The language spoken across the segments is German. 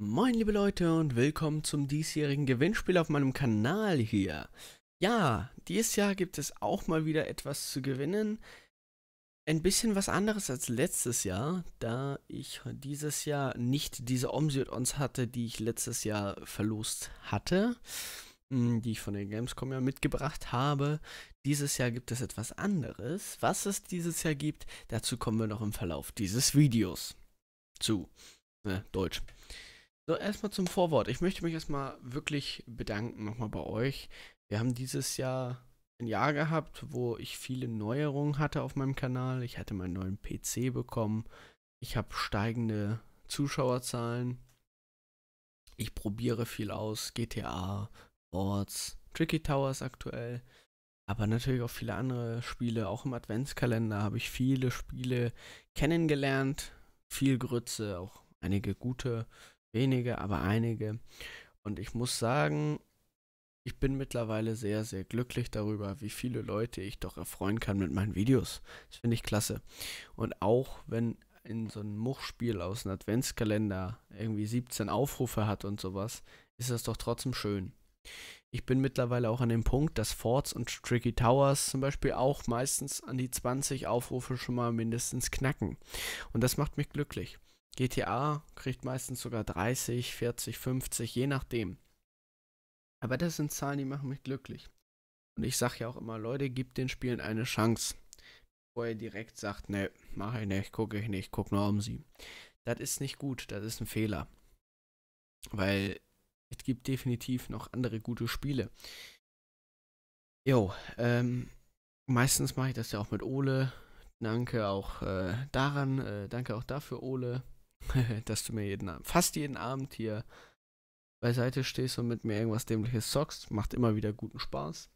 Moin liebe Leute und willkommen zum diesjährigen Gewinnspiel auf meinem Kanal hier. Ja, dieses Jahr gibt es auch mal wieder etwas zu gewinnen. Ein bisschen was anderes als letztes Jahr, da ich dieses Jahr nicht diese Omsiot-Ons hatte, die ich letztes Jahr verlost hatte, hm, die ich von der Gamescom ja mitgebracht habe. Dieses Jahr gibt es etwas anderes. Was es dieses Jahr gibt, dazu kommen wir noch im Verlauf dieses Videos zu. Äh, Deutsch. So, erstmal zum Vorwort. Ich möchte mich erstmal wirklich bedanken nochmal bei euch. Wir haben dieses Jahr ein Jahr gehabt, wo ich viele Neuerungen hatte auf meinem Kanal. Ich hatte meinen neuen PC bekommen. Ich habe steigende Zuschauerzahlen. Ich probiere viel aus. GTA, Boards, Tricky Towers aktuell. Aber natürlich auch viele andere Spiele. Auch im Adventskalender habe ich viele Spiele kennengelernt. Viel Grütze, auch einige gute Wenige, aber einige. Und ich muss sagen, ich bin mittlerweile sehr, sehr glücklich darüber, wie viele Leute ich doch erfreuen kann mit meinen Videos. Das finde ich klasse. Und auch wenn in so einem Muchspiel aus einem Adventskalender irgendwie 17 Aufrufe hat und sowas, ist das doch trotzdem schön. Ich bin mittlerweile auch an dem Punkt, dass Forts und Tricky Towers zum Beispiel auch meistens an die 20 Aufrufe schon mal mindestens knacken. Und das macht mich glücklich. GTA kriegt meistens sogar 30, 40, 50, je nachdem. Aber das sind Zahlen, die machen mich glücklich. Und ich sage ja auch immer, Leute, gebt den Spielen eine Chance. Bevor ihr direkt sagt, ne, mache ich nicht, gucke ich nicht, guck nur um sie. Das ist nicht gut, das ist ein Fehler. Weil es gibt definitiv noch andere gute Spiele. Jo, ähm, meistens mache ich das ja auch mit Ole. Danke auch äh, daran, äh, danke auch dafür, Ole. dass du mir jeden Abend, fast jeden Abend hier beiseite stehst und mit mir irgendwas Dämliches zockst. Macht immer wieder guten Spaß.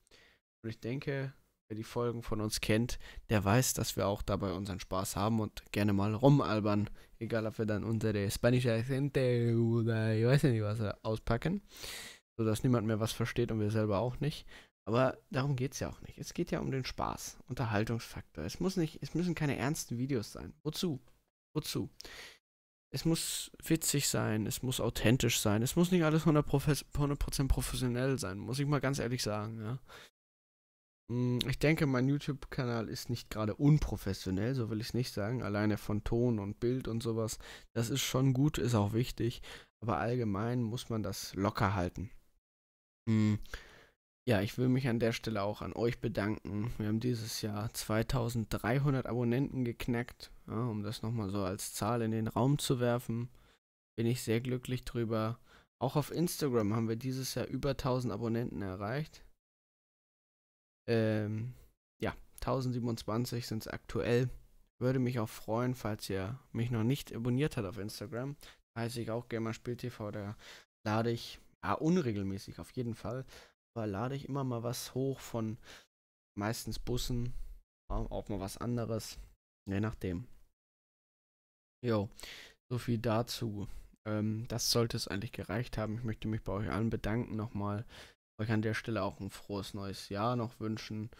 Und ich denke, wer die Folgen von uns kennt, der weiß, dass wir auch dabei unseren Spaß haben und gerne mal rumalbern. Egal, ob wir dann unsere spanische Akzente oder ich weiß nicht was äh, auspacken, sodass niemand mehr was versteht und wir selber auch nicht. Aber darum geht es ja auch nicht. Es geht ja um den Spaß, Unterhaltungsfaktor. Es, muss nicht, es müssen keine ernsten Videos sein. Wozu? Wozu? es muss witzig sein, es muss authentisch sein, es muss nicht alles 100%, Profes 100 professionell sein, muss ich mal ganz ehrlich sagen, ja. Mm, ich denke, mein YouTube-Kanal ist nicht gerade unprofessionell, so will ich es nicht sagen. Alleine von Ton und Bild und sowas. Das ist schon gut, ist auch wichtig. Aber allgemein muss man das locker halten. Mhm. Ja, ich will mich an der Stelle auch an euch bedanken. Wir haben dieses Jahr 2300 Abonnenten geknackt, ja, um das nochmal so als Zahl in den Raum zu werfen. Bin ich sehr glücklich drüber. Auch auf Instagram haben wir dieses Jahr über 1000 Abonnenten erreicht. Ähm, ja, 1027 sind es aktuell. Würde mich auch freuen, falls ihr mich noch nicht abonniert habt auf Instagram. Heiße ich auch GamerspielTV, da lade ich ja, unregelmäßig auf jeden Fall lade ich immer mal was hoch von meistens Bussen, auch mal was anderes, je nachdem. Jo, so viel dazu. Ähm, das sollte es eigentlich gereicht haben. Ich möchte mich bei euch allen bedanken nochmal. Euch an der Stelle auch ein frohes neues Jahr noch wünschen.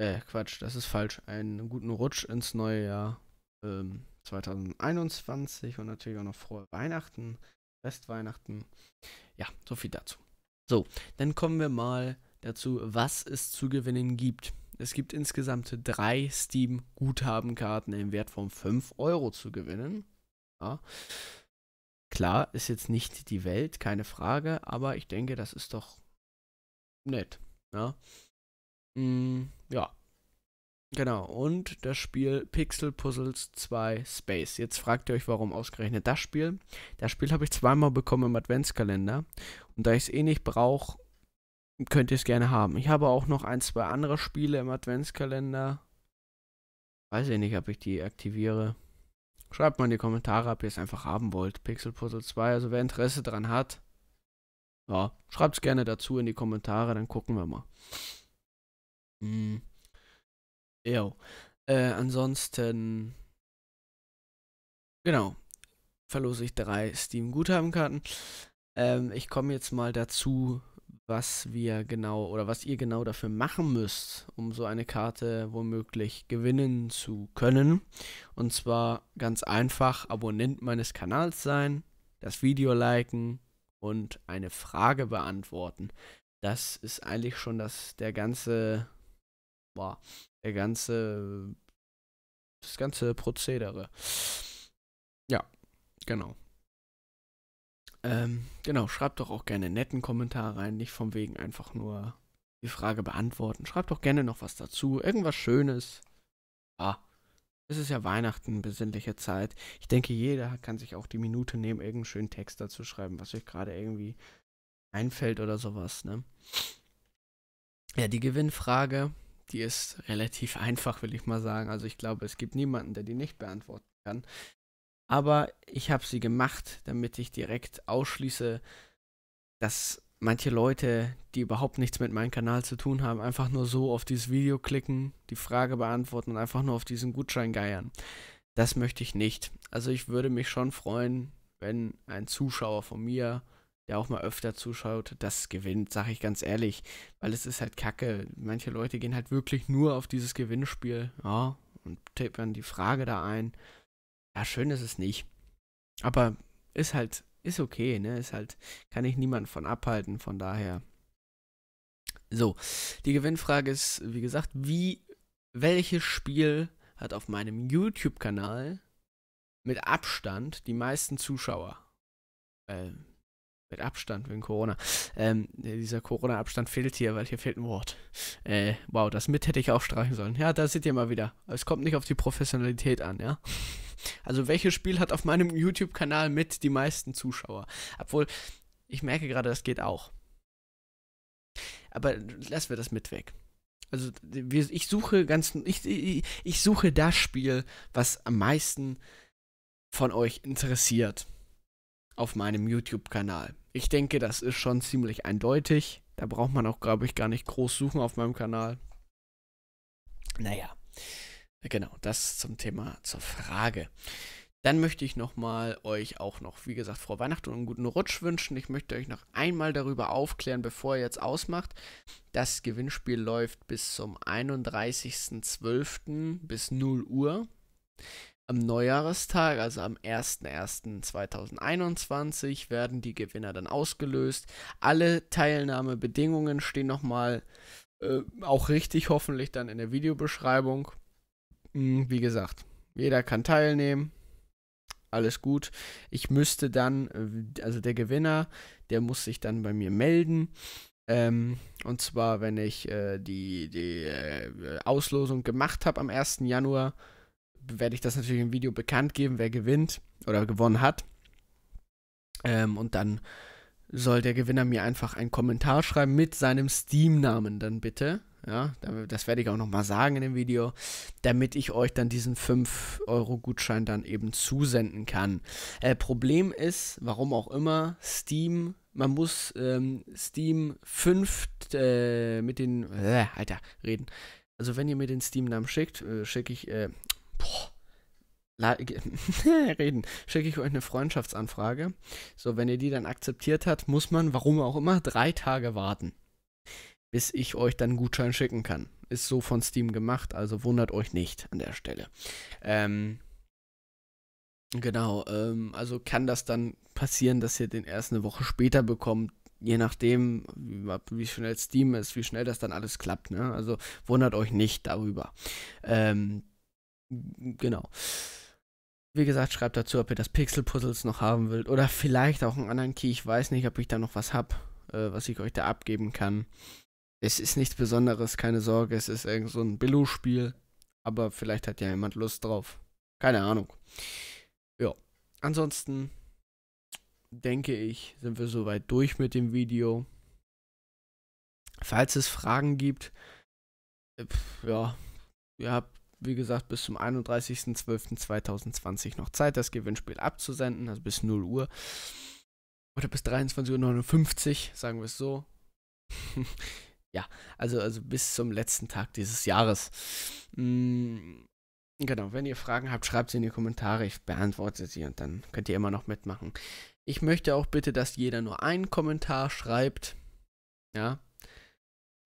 Äh, Quatsch, das ist falsch. Einen guten Rutsch ins neue Jahr ähm, 2021 und natürlich auch noch frohe Weihnachten, Restweihnachten. Ja, so viel dazu. So, dann kommen wir mal dazu, was es zu gewinnen gibt. Es gibt insgesamt drei Steam-Guthabenkarten im Wert von 5 Euro zu gewinnen. Ja. Klar, ist jetzt nicht die Welt, keine Frage, aber ich denke, das ist doch nett. Ja, mm, ja. Genau, und das Spiel Pixel Puzzles 2 Space. Jetzt fragt ihr euch, warum ausgerechnet das Spiel? Das Spiel habe ich zweimal bekommen im Adventskalender. Und da ich es eh nicht brauche, könnt ihr es gerne haben. Ich habe auch noch ein, zwei andere Spiele im Adventskalender. Weiß ich nicht, ob ich die aktiviere. Schreibt mal in die Kommentare, ob ihr es einfach haben wollt. Pixel Puzzle 2, also wer Interesse daran hat, ja, schreibt es gerne dazu in die Kommentare, dann gucken wir mal. Mhm. Jo. Äh, ansonsten. Genau. Verlose ich drei Steam-Guthabenkarten. Ähm, ich komme jetzt mal dazu, was wir genau oder was ihr genau dafür machen müsst, um so eine Karte womöglich gewinnen zu können. Und zwar ganz einfach Abonnent meines Kanals sein, das Video liken und eine Frage beantworten. Das ist eigentlich schon das, der ganze boah, der ganze, das ganze Prozedere. Ja, genau. Ähm, genau, schreibt doch auch gerne einen netten Kommentar rein, nicht vom wegen einfach nur die Frage beantworten. Schreibt doch gerne noch was dazu, irgendwas Schönes. Ah, es ist ja Weihnachten, besinnliche Zeit. Ich denke, jeder kann sich auch die Minute nehmen, irgendeinen schönen Text dazu schreiben, was euch gerade irgendwie einfällt oder sowas, ne? Ja, die Gewinnfrage die ist relativ einfach, will ich mal sagen. Also ich glaube, es gibt niemanden, der die nicht beantworten kann. Aber ich habe sie gemacht, damit ich direkt ausschließe, dass manche Leute, die überhaupt nichts mit meinem Kanal zu tun haben, einfach nur so auf dieses Video klicken, die Frage beantworten und einfach nur auf diesen Gutschein geiern. Das möchte ich nicht. Also ich würde mich schon freuen, wenn ein Zuschauer von mir der auch mal öfter zuschaut, das gewinnt, sage ich ganz ehrlich. Weil es ist halt kacke. Manche Leute gehen halt wirklich nur auf dieses Gewinnspiel ja, und tippen die Frage da ein. Ja, schön ist es nicht. Aber ist halt, ist okay, ne? Ist halt, kann ich niemanden von abhalten, von daher. So, die Gewinnfrage ist, wie gesagt, wie, welches Spiel hat auf meinem YouTube-Kanal mit Abstand die meisten Zuschauer? Äh, mit Abstand wegen Corona. Ähm, äh, dieser Corona-Abstand fehlt hier, weil hier fehlt ein Wort. Äh, wow, das mit hätte ich auch streichen sollen. Ja, da seht ihr mal wieder. Es kommt nicht auf die Professionalität an, ja. Also welches Spiel hat auf meinem YouTube-Kanal mit die meisten Zuschauer? Obwohl, ich merke gerade, das geht auch. Aber lassen wir das mit weg. Also ich suche ganz, ich, ich, ich suche das Spiel, was am meisten von euch interessiert auf meinem YouTube-Kanal. Ich denke, das ist schon ziemlich eindeutig. Da braucht man auch, glaube ich, gar nicht groß suchen auf meinem Kanal. Naja, genau, das zum Thema, zur Frage. Dann möchte ich nochmal euch auch noch, wie gesagt, frohe Weihnachten und einen guten Rutsch wünschen. Ich möchte euch noch einmal darüber aufklären, bevor ihr jetzt ausmacht. Das Gewinnspiel läuft bis zum 31.12. bis 0 Uhr. Am Neujahrestag, also am 01.01.2021, werden die Gewinner dann ausgelöst. Alle Teilnahmebedingungen stehen nochmal äh, auch richtig hoffentlich dann in der Videobeschreibung. Hm, wie gesagt, jeder kann teilnehmen. Alles gut. Ich müsste dann, äh, also der Gewinner, der muss sich dann bei mir melden. Ähm, und zwar, wenn ich äh, die, die äh, Auslosung gemacht habe am 1. Januar werde ich das natürlich im Video bekannt geben, wer gewinnt oder gewonnen hat. Ähm, und dann soll der Gewinner mir einfach einen Kommentar schreiben mit seinem Steam-Namen dann bitte. Ja, das werde ich auch nochmal sagen in dem Video, damit ich euch dann diesen 5-Euro-Gutschein dann eben zusenden kann. Äh, Problem ist, warum auch immer, Steam, man muss ähm, Steam 5 äh, mit den, äh, Alter, reden. Also wenn ihr mir den Steam-Namen schickt, äh, schicke ich, äh, reden, schicke ich euch eine Freundschaftsanfrage. So, wenn ihr die dann akzeptiert habt, muss man, warum auch immer, drei Tage warten, bis ich euch dann einen Gutschein schicken kann. Ist so von Steam gemacht, also wundert euch nicht an der Stelle. Ähm, genau, ähm, also kann das dann passieren, dass ihr den erst eine Woche später bekommt, je nachdem, wie schnell Steam ist, wie schnell das dann alles klappt. Ne? Also wundert euch nicht darüber. Ähm, genau. Wie gesagt, schreibt dazu, ob ihr das Pixel-Puzzles noch haben wollt oder vielleicht auch einen anderen Key. Ich weiß nicht, ob ich da noch was hab, äh, was ich euch da abgeben kann. Es ist nichts Besonderes, keine Sorge. Es ist irgend so ein Billo-Spiel. Aber vielleicht hat ja jemand Lust drauf. Keine Ahnung. Ja. Ansonsten denke ich, sind wir soweit durch mit dem Video. Falls es Fragen gibt, äh, pf, ja, ihr habt wie gesagt, bis zum 31.12.2020 noch Zeit, das Gewinnspiel abzusenden, also bis 0 Uhr. Oder bis 23.59 Uhr, sagen wir es so. ja, also, also bis zum letzten Tag dieses Jahres. Mhm. Genau, wenn ihr Fragen habt, schreibt sie in die Kommentare, ich beantworte sie und dann könnt ihr immer noch mitmachen. Ich möchte auch bitte, dass jeder nur einen Kommentar schreibt. Ja.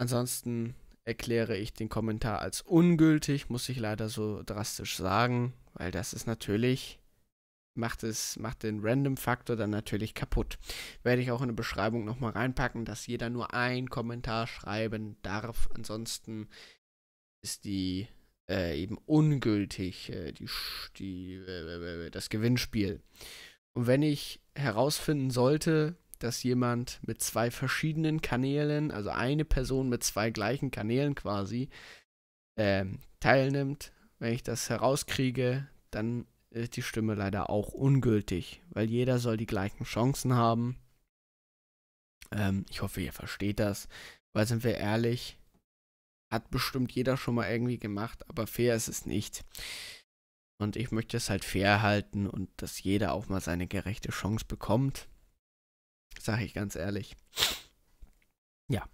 Ansonsten erkläre ich den Kommentar als ungültig, muss ich leider so drastisch sagen, weil das ist natürlich, macht es, macht den Random-Faktor dann natürlich kaputt. Werde ich auch in der Beschreibung nochmal reinpacken, dass jeder nur einen Kommentar schreiben darf, ansonsten ist die äh, eben ungültig, äh, die, die, äh, das Gewinnspiel. Und wenn ich herausfinden sollte, dass jemand mit zwei verschiedenen Kanälen, also eine Person mit zwei gleichen Kanälen quasi, ähm, teilnimmt. Wenn ich das herauskriege, dann ist die Stimme leider auch ungültig, weil jeder soll die gleichen Chancen haben. Ähm, ich hoffe, ihr versteht das, weil sind wir ehrlich, hat bestimmt jeder schon mal irgendwie gemacht, aber fair ist es nicht. Und ich möchte es halt fair halten und dass jeder auch mal seine gerechte Chance bekommt sage ich ganz ehrlich. Ja.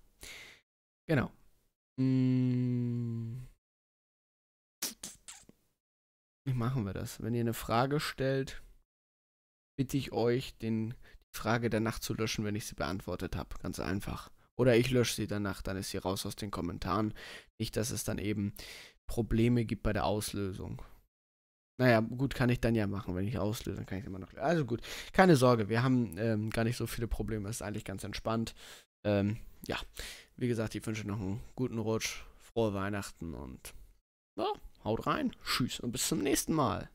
Genau. Mm. Wie machen wir das? Wenn ihr eine Frage stellt, bitte ich euch, den, die Frage danach zu löschen, wenn ich sie beantwortet habe. Ganz einfach. Oder ich lösche sie danach, dann ist sie raus aus den Kommentaren. Nicht, dass es dann eben Probleme gibt bei der Auslösung. Naja, gut, kann ich dann ja machen. Wenn ich auslöse, dann kann ich immer noch. Also gut, keine Sorge, wir haben ähm, gar nicht so viele Probleme. Ist eigentlich ganz entspannt. Ähm, ja, wie gesagt, ich wünsche noch einen guten Rutsch, frohe Weihnachten und ja, haut rein, tschüss und bis zum nächsten Mal.